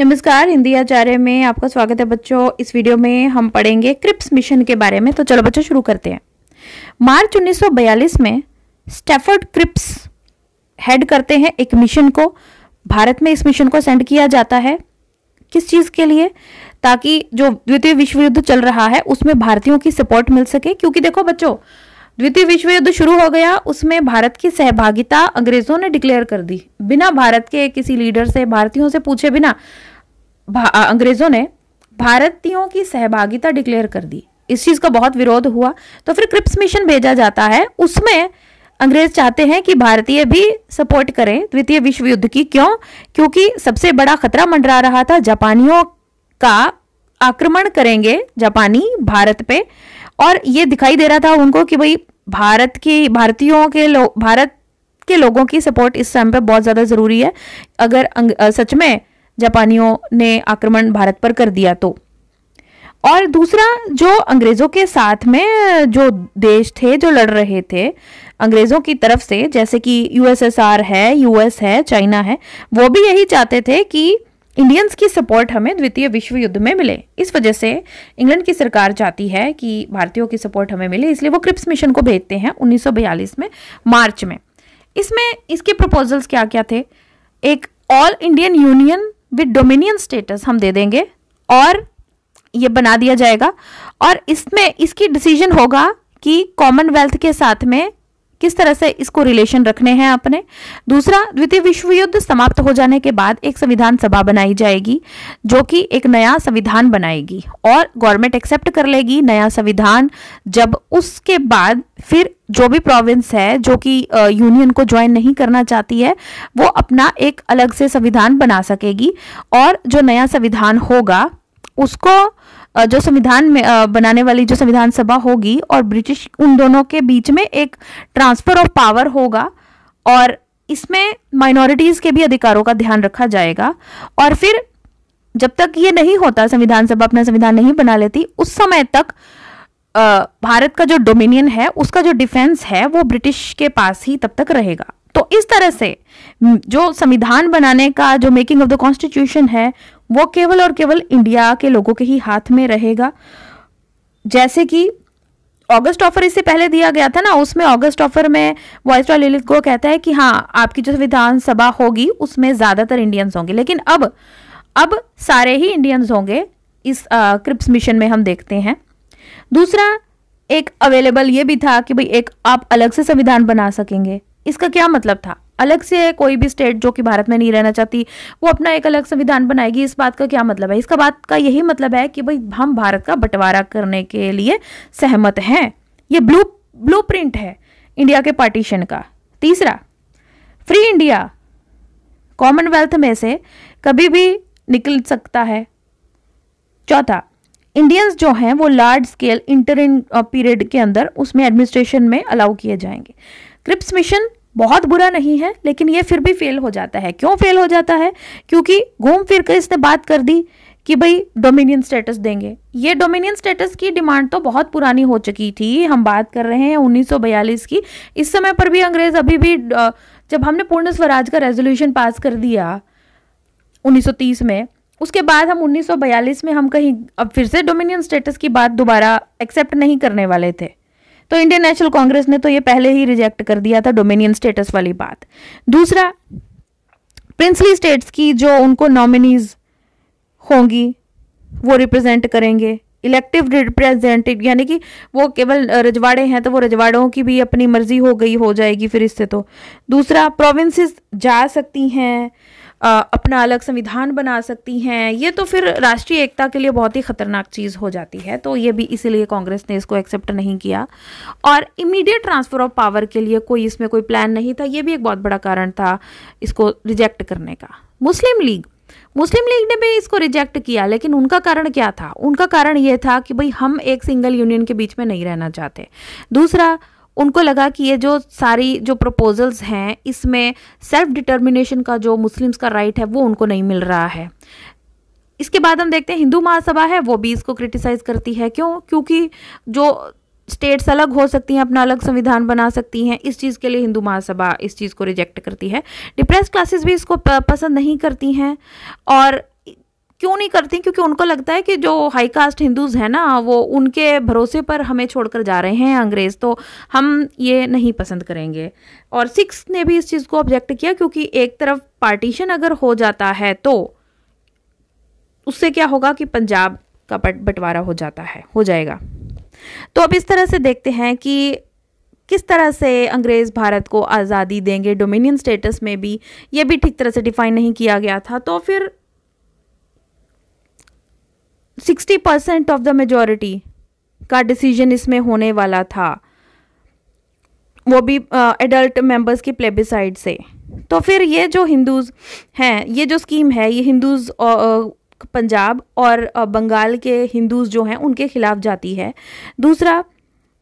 नमस्कार हिंदी आचार्य में आपका स्वागत है बच्चों इस वीडियो में हम पढ़ेंगे क्रिप्स मिशन के बारे में तो चलो बच्चों शुरू करते हैं मार्च 1942 में स्टेफर्ड क्रिप्स हेड करते हैं एक मिशन को भारत में इस मिशन को सेंड किया जाता है किस चीज़ के लिए ताकि जो द्वितीय विश्व युद्ध चल रहा है उसमें भारतीयों की सपोर्ट मिल सके क्योंकि देखो बच्चों द्वितीय विश्व युद्ध शुरू हो गया उसमें भारत की सहभागिता अंग्रेजों ने डिक्लेयर कर दी बिना भारत के किसी लीडर से भारतीयों से पूछे बिना अंग्रेजों ने भारतीयों की सहभागिता डिक्लेयर कर दी इस चीज का बहुत विरोध हुआ तो फिर क्रिप्स मिशन भेजा जाता है उसमें अंग्रेज चाहते हैं कि भारतीय भी सपोर्ट करें द्वितीय विश्व युद्ध की क्यों क्योंकि सबसे बड़ा खतरा मंडरा रहा था जापानियों का आक्रमण करेंगे जापानी भारत पे और ये दिखाई दे रहा था उनको कि भाई भारत की भारतीयों के लोग भारत के लोगों की सपोर्ट इस टाइम पे बहुत ज़्यादा ज़रूरी है अगर सच में जापानियों ने आक्रमण भारत पर कर दिया तो और दूसरा जो अंग्रेज़ों के साथ में जो देश थे जो लड़ रहे थे अंग्रेज़ों की तरफ से जैसे कि यूएसएसआर है यूएस है चाइना है वो भी यही चाहते थे कि इंडियंस की सपोर्ट हमें द्वितीय विश्व युद्ध में मिले इस वजह से इंग्लैंड की सरकार चाहती है कि भारतीयों की सपोर्ट हमें मिले इसलिए वो क्रिप्स मिशन को भेजते हैं 1942 में मार्च में इसमें इसके प्रपोजल्स क्या क्या थे एक all Indian union with dominion status हम दे देंगे और ये बना दिया जाएगा और इसमें इसकी डिसीजन होगा कि कॉमनवेल्थ के साथ में किस तरह से इसको रिलेशन रखने हैं अपने दूसरा द्वितीय विश्व युद्ध समाप्त हो जाने के बाद एक संविधान सभा बनाई जाएगी जो कि एक नया संविधान बनाएगी और गवर्नमेंट एक्सेप्ट कर लेगी नया संविधान जब उसके बाद फिर जो भी प्रोविंस है जो कि यूनियन को ज्वाइन नहीं करना चाहती है वो अपना एक अलग से संविधान बना सकेगी और जो नया संविधान होगा उसको जो संविधान में बनाने वाली जो संविधान सभा होगी और ब्रिटिश उन दोनों के बीच में एक ट्रांसफर ऑफ पावर होगा और इसमें माइनॉरिटीज़ के भी अधिकारों का ध्यान रखा जाएगा और फिर जब तक ये नहीं होता संविधान सभा अपना संविधान नहीं बना लेती उस समय तक भारत का जो डोमिनियन है उसका जो डिफेंस है वो ब्रिटिश के पास ही तब तक रहेगा तो इस तरह से जो संविधान बनाने का जो मेकिंग ऑफ द कॉन्स्टिट्यूशन है वो केवल और केवल इंडिया के लोगों के ही हाथ में रहेगा जैसे कि अगस्त ऑफर इससे पहले दिया गया था ना उसमें अगस्त ऑफर में वॉइस रॉय ललित को कहता है कि हाँ आपकी जो विधानसभा होगी उसमें ज़्यादातर इंडियंस होंगे लेकिन अब अब सारे ही इंडियंस होंगे इस आ, क्रिप्स मिशन में हम देखते हैं दूसरा एक अवेलेबल ये भी था कि भाई एक आप अलग से संविधान बना सकेंगे इसका क्या मतलब था अलग से कोई भी स्टेट जो कि भारत में नहीं रहना चाहती वो अपना एक अलग संविधान बनाएगी इस बात का क्या मतलब है इसका बात का यही मतलब है कि भाई हम भारत का बंटवारा करने के लिए सहमत हैं ये ब्लू ब्लू है इंडिया के पार्टीशन का तीसरा फ्री इंडिया कॉमनवेल्थ में से कभी भी निकल सकता है चौथा इंडियंस जो हैं वो लार्ज स्केल इंटर पीरियड के अंदर उसमें एडमिनिस्ट्रेशन में अलाउ किए जाएंगे क्रिप्स मिशन बहुत बुरा नहीं है लेकिन ये फिर भी फेल हो जाता है क्यों फेल हो जाता है क्योंकि घूम फिर कर इसने बात कर दी कि भाई डोमिनियन स्टेटस देंगे ये डोमिनियन स्टेटस की डिमांड तो बहुत पुरानी हो चुकी थी हम बात कर रहे हैं 1942 की इस समय पर भी अंग्रेज अभी भी जब हमने पूर्ण स्वराज का रेजोल्यूशन पास कर दिया 1930 में उसके बाद हम 1942 में हम कहीं अब फिर से डोमिनियन स्टेटस की बात दोबारा एक्सेप्ट नहीं करने वाले थे तो इंडियन नेशनल कांग्रेस ने तो ये पहले ही रिजेक्ट कर दिया था डोमिनियन स्टेटस वाली बात दूसरा प्रिंसली स्टेट्स की जो उनको नॉमिनीज होंगी वो रिप्रेजेंट करेंगे इलेक्टिव रिप्रेजेंटेटिव यानी कि वो केवल रजवाड़े हैं तो वो रजवाड़ों की भी अपनी मर्जी हो गई हो जाएगी फिर इससे तो दूसरा प्रोविंसेस जा सकती हैं अपना अलग संविधान बना सकती हैं ये तो फिर राष्ट्रीय एकता के लिए बहुत ही ख़तरनाक चीज़ हो जाती है तो ये भी इसीलिए कांग्रेस ने इसको एक्सेप्ट नहीं किया और इमीडिएट ट्रांसफ़र ऑफ पावर के लिए कोई इसमें कोई प्लान नहीं था ये भी एक बहुत बड़ा कारण था इसको रिजेक्ट करने का मुस्लिम लीग मुस्लिम लीग ने भी इसको रिजेक्ट किया लेकिन उनका कारण क्या था उनका कारण यह था कि भाई हम एक सिंगल यूनियन के बीच में नहीं रहना चाहते दूसरा उनको लगा कि ये जो सारी जो प्रपोजल्स हैं इसमें सेल्फ डिटर्मिनेशन का जो मुस्लिम्स का राइट है वो उनको नहीं मिल रहा है इसके बाद हम देखते हैं हिंदू महासभा है वो भी इसको क्रिटिसाइज़ करती है क्यों क्योंकि जो स्टेट्स अलग हो सकती हैं अपना अलग संविधान बना सकती हैं इस चीज़ के लिए हिंदू महासभा इस चीज़ को रिजेक्ट करती है डिप्रेस क्लासेस भी इसको पसंद नहीं करती हैं और क्यों नहीं करती क्योंकि उनको लगता है कि जो हाई कास्ट हिंदूज़ हैं ना वो उनके भरोसे पर हमें छोड़कर जा रहे हैं अंग्रेज़ तो हम ये नहीं पसंद करेंगे और सिक्स ने भी इस चीज़ को ऑब्जेक्ट किया क्योंकि एक तरफ पार्टीशन अगर हो जाता है तो उससे क्या होगा कि पंजाब का बंटवारा हो जाता है हो जाएगा तो अब इस तरह से देखते हैं कि किस तरह से अंग्रेज़ भारत को आज़ादी देंगे डोमिनियन स्टेटस में भी ये भी ठीक तरह से डिफ़ाइन नहीं किया गया था तो फिर sixty percent of the majority का डिसीजन इसमें होने वाला था वो भी एडल्ट मेंबर्स की प्लेबिसाइड से तो फिर ये जो हिंदूज हैं ये जो स्कीम है ये हिंदूज पंजाब और बंगाल के हिंदूज जो हैं उनके खिलाफ जाती है दूसरा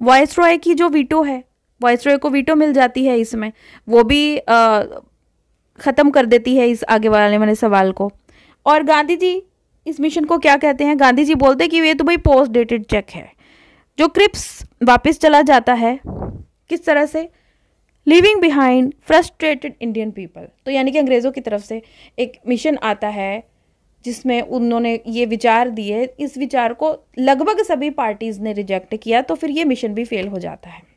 वॉइस रॉय की जो वीटो है वॉइस रॉय को वीटो मिल जाती है इसमें वो भी ख़त्म कर देती है इस आगे वाले मैंने सवाल को और गांधी जी इस मिशन को क्या कहते हैं गांधी जी बोलते हैं कि ये तो भाई पोस्ट डेटेड चेक है जो क्रिप्स वापस चला जाता है किस तरह से living behind frustrated Indian people तो यानी कि अंग्रेज़ों की तरफ से एक मिशन आता है जिसमें उन्होंने ये विचार दिए इस विचार को लगभग सभी पार्टीज़ ने रिजेक्ट किया तो फिर ये मिशन भी फेल हो जाता है